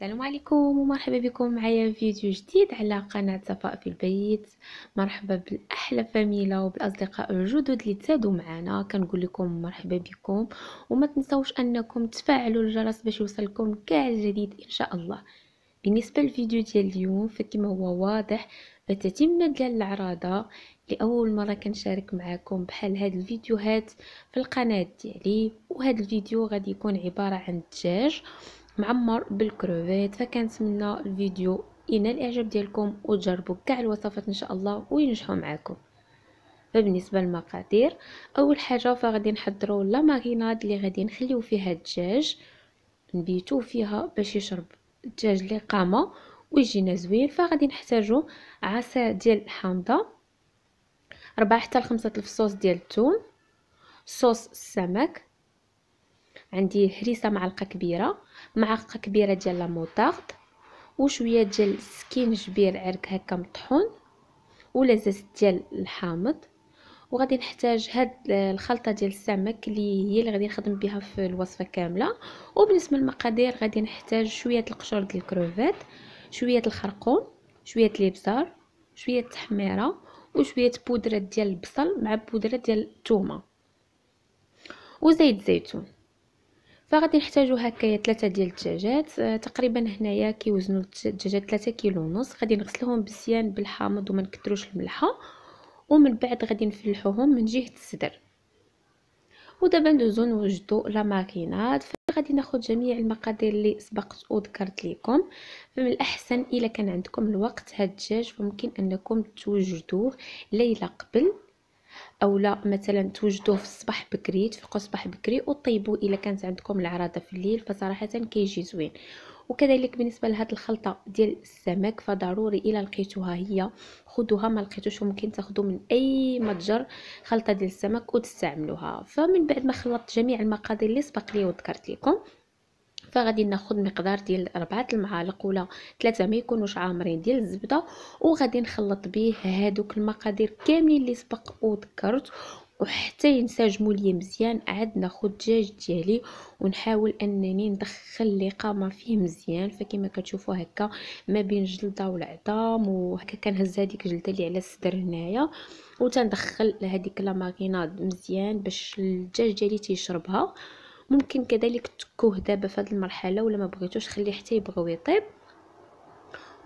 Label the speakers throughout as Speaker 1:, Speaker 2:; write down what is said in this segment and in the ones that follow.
Speaker 1: السلام عليكم ومرحبا بكم معايا فيديو جديد على قناة صفاء في البيت مرحبا بالأحلى فاميلا وبالأصدقاء الجدد اللي تزادوا معنا كنقول لكم مرحبا بكم وما تنسوش أنكم تفعلوا الجرس باش يوصلكم كاع الجديد إن شاء الله بالنسبة للفيديو ديال اليوم فكما هو واضح فتتم ديال العراضة لأول مرة كنشارك معكم بحال هاد الفيديوهات في القناة ديالي وهاد الفيديو غادي يكون عبارة عن دجاج معمر بالكروفيت فكنتمنى الفيديو ينال الاعجاب ديالكم وتجربوا كاع الوصفات ان شاء الله وينجحوا معكم فبالنسبه للمقادير اول حاجه فغادي نحضروا لا ماريناد اللي غادي نخليو فيها الدجاج نبيتو فيها باش يشرب الدجاج اللي قامه ويجينا زوين فغادي نحتاجو عصير ديال الحامضه ربعة حتى لخمسة الفصوص ديال الثوم صوص السمك عندي هريسه معلقه كبيره معلقه كبيره ديال لاموطارد وشويه ديال السكينجبير عرك هكا مطحون ولا زيت ديال الحامض وغادي نحتاج هاد الخلطه ديال السمك اللي هي اللي غادي نخدم بها في الوصفه كامله وبالنسبه للمقادير غادي نحتاج شويه القشور ديال الكروفيت شويه الخرقوم شويه الابزار شويه التحميره وشويه بودره ديال البصل مع بودره ديال الثومه وزيت زيتون فغادي نحتاجو هكايا ثلاثه ديال الدجاجات آه، تقريبا هنايا كيوزنوا الدجاجات ثلاثة كيلو ونص غادي نغسلهم بالسيان بالحامض وما نكثروش الملحه ومن بعد غادي نفلحوهم من جهه الصدر ودابا ندوزو نوجدو لا ماكينات غادي ناخذ جميع المقادير اللي سبقت وذكرت لكم فمن الاحسن الا كان عندكم الوقت هاد الدجاج ممكن انكم توجدوه ليله قبل او لا مثلا توجدوه في الصباح بكري تفيقوا الصباح بكري وطيبوا الا كانت عندكم العراضه في الليل فصراحه كيجي زوين وكذلك بالنسبه لهاد الخلطه ديال السمك فضروري الا لقيتوها هي خدوها ما لقيتوش ممكن تاخذوا من اي متجر خلطه ديال السمك وتستعملوها فمن بعد ما خلطت جميع المقادير اللي سبق لي وذكرت لكم فغادي ناخذ مقدار ديال أربعة المعالق ولا ثلاثة ما يكونوش عامرين ديال الزبدة وغادي نخلط به هذوك المقادير كاملين اللي سبق وذكرت وحتى ينسجموا لي مزيان عاد ناخذ الدجاج ديالي ونحاول انني ندخل لي قامه فيه مزيان فكما كتشوفوا هكا ما بين جلده والعظام وهكا كنهز هذيك الجلده اللي على الصدر هنايا وتندخل هذيك لا مزيان باش الدجاج ديالي تيشربها ممكن كذلك تكوه دابا في هذه المرحله ولا ما بغيتوش خليه حتى يبغيو يطيب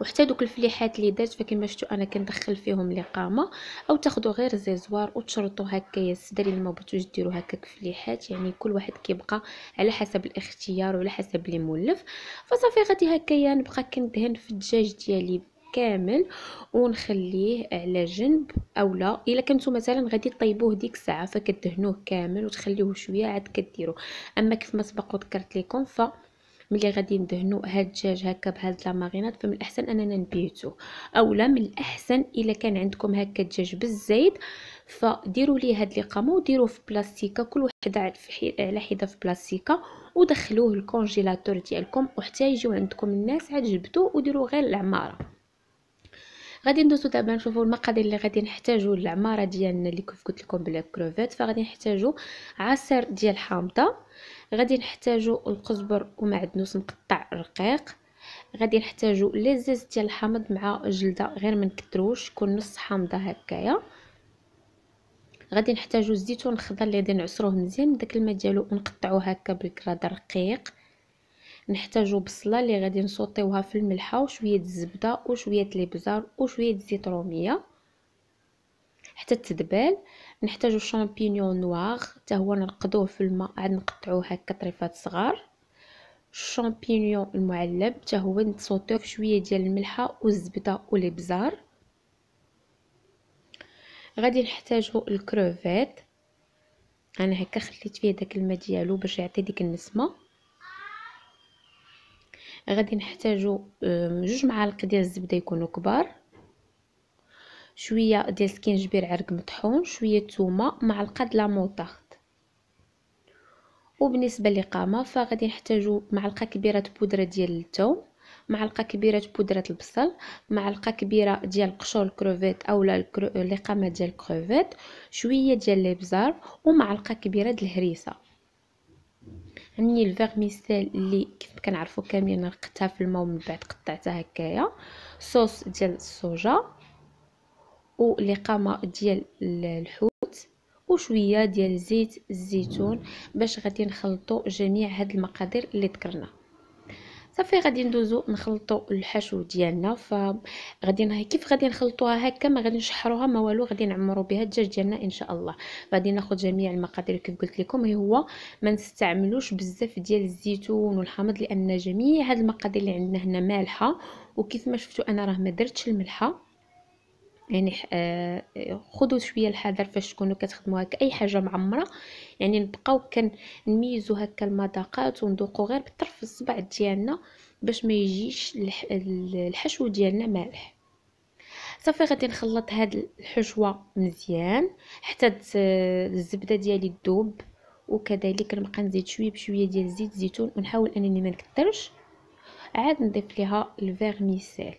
Speaker 1: وحتى دوك الفليحات اللي درت فكما شفتوا انا كندخل فيهم لقامه او تاخذوا غير زيزوار وتشرطوا هكا الصدر اللي ما بغيتوش ديروا هكاك فليحات يعني كل واحد كيبقى على حسب الاختيار وعلى حسب اللي مولف فصافي غادي هكايا نبقى كندهن في الدجاج ديالي كامل ونخليه على جنب اولا الا كنتو مثلا غادي طيبوه ديك الساعه فكدهنوه كامل وتخليوه شويه عاد كديرو اما كيف ما سبق وذكرت لكم ف ملي غادي ندهنو هاد الدجاج هكا بهاد لا مارينات فمن الاحسن اننا نبيتو اولا من الاحسن الا كان عندكم هكا الدجاج بالزيت فديروا ليه هاد ليقامو وديروه في بلاستيكه كل وحده واحد على حده في بلاستيكه ودخلوه الكونجيلاتور ديالكم وحتى يجيو عندكم الناس عاد جبدوه وديروا غير العماره غادي ندوزو دابا نشوفو المقادير اللي غادي نحتاجو للعماره ديالنا اللي كيف قلت لكم بلا كروفيت فغادي نحتاجو عصير ديال حامضه غادي نحتاجو القزبر ومعدنوس مقطع رقيق غادي نحتاجو لي زيت ديال الحامض مع جلده غير ما نكثروش يكون نص حامضه هكايا غادي نحتاجو الزيتون الخضر اللي غادي نعصروه مزيان داك الماء ديالو ونقطعوه هكا بالكرادة رقيق نحتاجو بصله اللي غادي نسوطيوها في الملحه وشويه الزبده وشويه الابزار وشويه الزيت روميه حتى تدبال نحتاجو الشامبينيون نوار حتى هو نرقدوه في الماء عاد نقطعوه هكا طريفات صغار الشامبينيون المعلب حتى هو في شويه ديال الملحه والزبده والابزار غادي نحتاجو الكروفيت انا هكا خليت فيه داك الماء ديالو باش يعطي ديك النسمه غادي نحتاجو جوج معالق ديال الزبده يكونوا كبار شويه ديال سكينجبير عرق مطحون شويه ثومه معلقه د لاموطارد وبالنسبه لقامه فغادي نحتاجو معلقه كبيره بودره ديال الثوم معلقه كبيره بودره البصل معلقه كبيره ديال قشور الكروفيت اولا الكرو... القامه ديال الكروفيت شويه ديال الابزار ومعلقه كبيره د الهريسه عندي الفيرميسيل اللي كيف كنعرفوا كاملين رقتها رقدتها في الماء ومن بعد قطعتها هكايا صوص ديال الصوجا والاقامه ديال الحوت وشويه ديال زيت الزيتون باش غادي نخلطوا جميع هاد المقادير اللي ذكرنا صافي غادي ندوزو نخلطو الحشو ديالنا فغادي نه... كيف غادي نخلطوها هكا ما غادي نشحروها ما والو غادي نعمرو بها الدجاج ديالنا ان شاء الله غادي ناخذ جميع المقادير كيف قلت لكم هي هو ما نستعملوش بزاف ديال الزيتون والحامض لان جميع هاد المقادير اللي عندنا هنا مالحه وكيف ما شفتوا انا راه ما درتش الملحه يعني آه، خذوا شويه الحذر فاش تكونوا كتخدموا هكا اي حاجه معمره يعني نبقاو كنميزوا هكا المذاقات وندوقوا غير بطرف الصبع ديالنا باش ما يجيش الحشو ديالنا مالح صافي غادي نخلط هاد الحشوه مزيان حتى الزبده ديالي تذوب وكذلك نبقى نزيد شويه بشويه ديال زيت الزيتون ونحاول انني ما نكثرش عاد نضيف ليها الفيرميسيل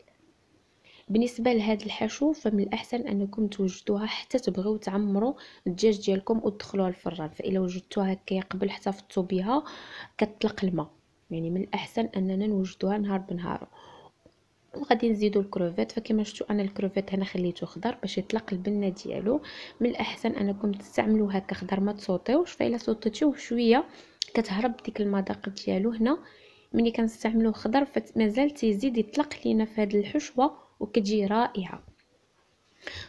Speaker 1: بالنسبه لهذا الحشو فمن الاحسن انكم توجدوها حتى تبغيو تعمروا الدجاج ديالكم وتدخلوها الفران فالا وجدتوها هكايا قبل حتى بها كتطلق الماء يعني من الاحسن اننا نوجدوها نهار بنهار وغادي نزيدو الكروفيت فكما شفتوا انا الكروفيت هنا خليته خضر باش يطلق البنه ديالو من الاحسن انكم هكا خضر ما تسوطيوش فالا سوطيتيوه شويه كتهرب ديك المذاق ديالو هنا ملي كنستعملوه خضر فمازال تيزيد يطلق لينا في هذه الحشوه وكتجي رائعه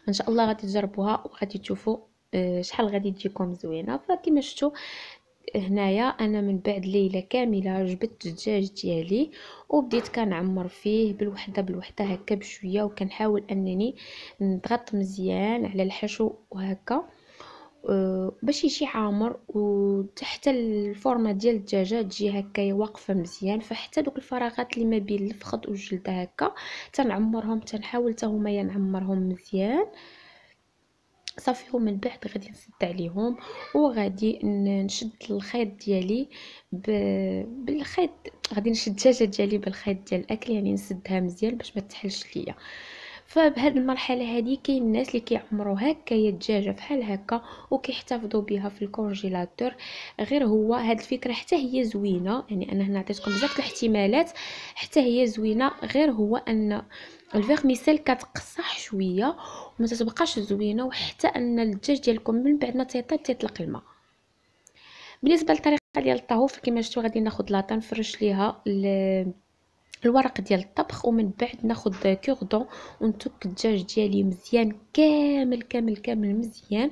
Speaker 1: ان شاء الله غادي تجربوها وغادي تشوفوا آه، شحال غادي تجيكم زوينه فكما شفتوا هنايا انا من بعد ليله كامله جبت الدجاج ديالي وبديت كنعمر فيه بالوحده بالوحده هكا بشويه وكنحاول انني نضغط مزيان على الحشو وهكا باش يجي عامر وتحت الفورمه ديال الدجاجه تجي هكا واقفه مزيان فحتى دوك الفراغات اللي ما بين الفخذ والجلد هكا تنعمرهم تنحاول حتى هما نعمرهم مزيان صافي من بعد غادي نسد عليهم وغادي نشد الخيط ديالي ب... بالخيط غادي نشد الدجاجه ديالي بالخيط ديال الاكل يعني نسدها مزيان باش ما تحلش ليا فبهاد المرحله هذه كاين الناس اللي كيعمروا هكا هي الدجاجه بحال هكا وكيحتفظوا بها في الكونجيلاتور غير هو هاد الفكره حتى هي زوينه يعني انا هنا عطيتكم بزاف الاحتمالات حتى هي زوينه غير هو ان الفيرميسيل كتقصح شويه وما تتبقاش زوينه وحتى ان الدجاج ديالكم من بعد ما تيطيب تيطلق الماء بالنسبه للطريقه ديال الطهو فكما شفتوا غادي ناخذ لاطه نفرش ليها الورق ديال الطبخ ومن بعد ناخذ كوردون ونتك الدجاج ديالي مزيان كامل كامل كامل مزيان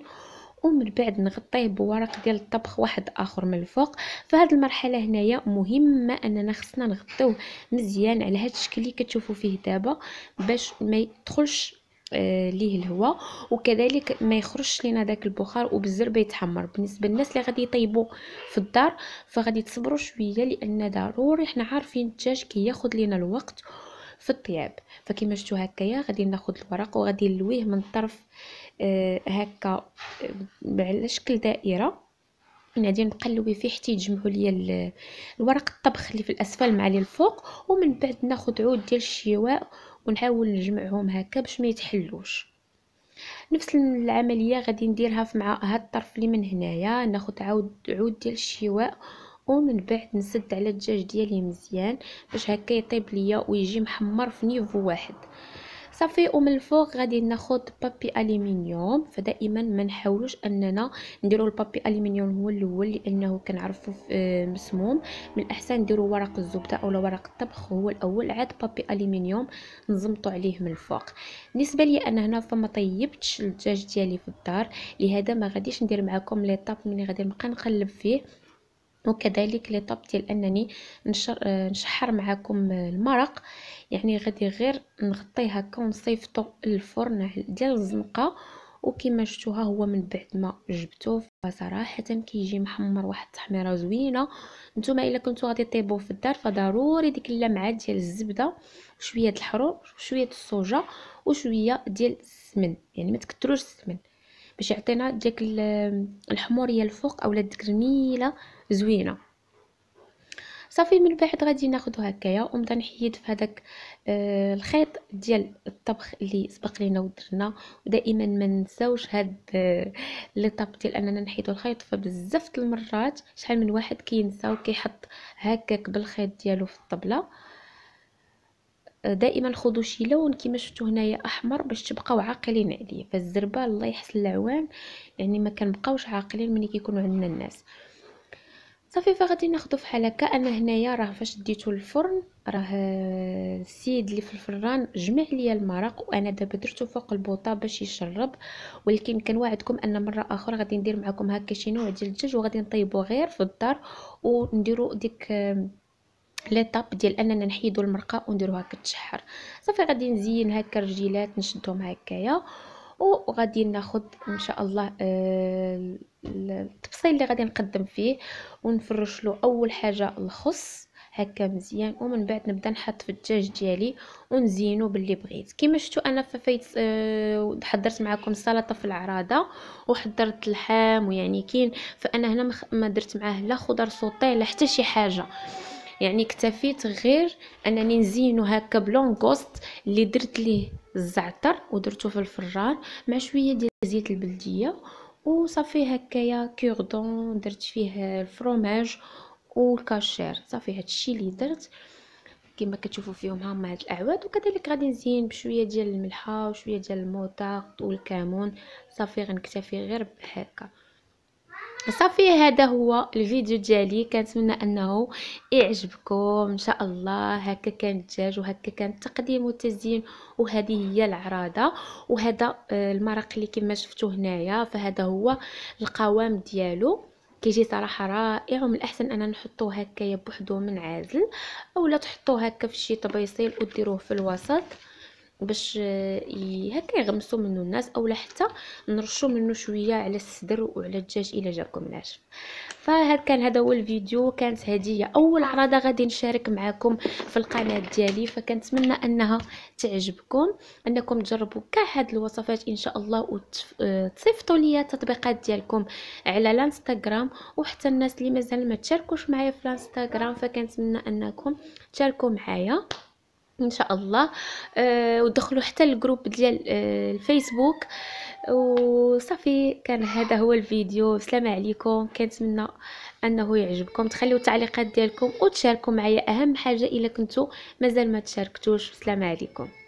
Speaker 1: ومن بعد نغطيه بورق ديال الطبخ واحد اخر من الفوق فهاد المرحله هنايا مهمه اننا خصنا نغطيوه مزيان على هاد الشكل اللي كتشوفوا فيه دابا باش ما يدخلش آه، ليه الهواء وكذلك ما يخرجش لينا داك البخار وبالزربه يتحمر بالنسبه للناس اللي غادي يطيبوا في الدار فغادي تصبروا شويه لان ضروري حنا عارفين الدجاج كياخذ لينا الوقت في الطياب فكما شفتوا هكايا غادي ناخذ الورق وغادي نلويه من الطرف آه، هكا آه، على شكل دائره من غادي نقلبي فيه حتى يتجمعوا ليا الورق الطبخ اللي في الاسفل مع اللي الفوق ومن بعد ناخذ عود ديال الشواء ونحاول نجمعهم هكا باش ما يتحلوش نفس العمليه غادي نديرها مع هاد الطرف اللي من هنايا ناخذ عود عود ديال الشواء ومن بعد نسد على الدجاج ديالي مزيان باش هكا يطيب ليا ويجي محمر في نيفو واحد صافي ومن الفوق غادي ناخذ بابي الومنيوم فدائما ما نحاولوش اننا نديرو البابي الومنيوم هو الاول لانه كنعرفو آه، مسموم من الاحسن نديرو ورق الزبده اولا ورق الطبخ هو الاول عاد بابي الومنيوم نزمطو عليه من الفوق بالنسبه لي انا هنا فما طيبتش الدجاج ديالي في الدار لهذا ما غاديش ندير معكم ليطاب ملي غادي نبقى نقلب فيه وكذلك لي طاب ديال انني نشحر معكم المرق يعني غادي غير نغطيه هكا ونصيفطو للفرن ديال الزنقه وكما شفتوها هو من بعد ما جبتو فصراحه كيجي محمر واحد التحميره زوينه نتوما الا كنتو غادي طيبوه في الدار فضروري ديك اللمعه ديال الزبده شويه الحرور شويه الصوجه وشويه ديال السمن يعني ما تكثروش السمن باش يعطينا ديك الحموريه الفوق اولا ديك الرميله زوينه صافي من بعد غادي ناخذو هكايا ونبدا نحيد في هذاك آه، الخيط ديال الطبخ اللي سبق لينا ودرنا ودائما ما ننساوش هاد لي آه، ليطاب ديال اننا نحيدو الخيط فبزاف المرات شحال من واحد كينسى وكيحط هكاك بالخيط ديالو في الطبله آه، دائما خذوا شي لون كما شفتوا هنايا احمر باش تبقاو عاقلين عليه فالزربه الله يحسن العوان يعني ما كنبقاوش عاقلين ملي كيكونوا عندنا الناس صافي فغادي ناخذو فحال هكا انا هنايا راه فاش ديتو الفرن راه السيد اللي في الفران جمع ليا المرق وانا دابا درتو فوق البوطه باش يشرب ولكن كنوعدكم ان مره اخرى غادي ندير معكم هكا شي نوع ديال الدجاج وغادي نطيبو غير في الدار ونديرو ديك ليطاب آه، ديال اننا نحيدو المرقه ونديروها كتشحر صافي غادي نزين هكا الرجيلات نشدهم هكايا وغادي ناخد ان شاء الله آه، التفصيل اللي غادي نقدم فيه ونفرش له اول حاجه الخص هكا مزيان ومن بعد نبدا نحط في الدجاج ديالي ونزينو باللي بغيت كما شفتوا انا ففيت أه حضرت معكم سلطه في العراده وحضرت اللحم ويعني كاين فانا هنا ما درت معاه لا خضر سوطي لا حتى شي حاجه يعني اكتفيت غير انني نزينو هكا بلونغوست اللي درت ليه الزعتر ودرتو في الفران مع شويه ديال زيت البلديه وصافي هكايا كوردون درت فيه الفروماج والكاشير صافي هادشي اللي درت كما كتشوفوا فيهم هما هاد الاعواد وكذلك غادي نزين بشويه ديال الملحه وشويه ديال الموطاق والكمون صافي غنكتفي غير بهكا صافي هذا هو الفيديو ديالي كنتمنى انه يعجبكم ان شاء الله هكا كان الدجاج وهكا كان التقديم والتزيين وهذه هي العراضه وهذا آه، المرق اللي كما شفتوا هنايا فهذا هو القوام ديالو كيجي صراحه رائع ومن الاحسن انا نحطوه هكايا بوحدو منعزل اولا تحطوه هكا في شي طبيصيل وديروه في الوسط باش هكا يغمسوا منه الناس اولا حتى نرشوا منه شويه على الصدر وعلى الدجاج الا جاكم ناشف فهاد كان هذا هو الفيديو كانت هي اول عرضه غادي نشارك معكم في القناه ديالي فكنتمنى انها تعجبكم انكم تجربوا كاع هاد الوصفات ان شاء الله وتصيفطوا لي التطبيقات ديالكم على الانستغرام وحتى الناس اللي مازال ما تشاركوش معايا في الانستغرام فكنتمنى انكم تشاركوا معايا ان شاء الله آه، ودخلوا حتى الجروب ديال آه، الفيسبوك وصافي كان هذا هو الفيديو سلام عليكم كنتمنى انه يعجبكم تخليو التعليقات ديالكم وتشاركوا معايا اهم حاجه الا كنتو مازال ما تشاركتوش سلام عليكم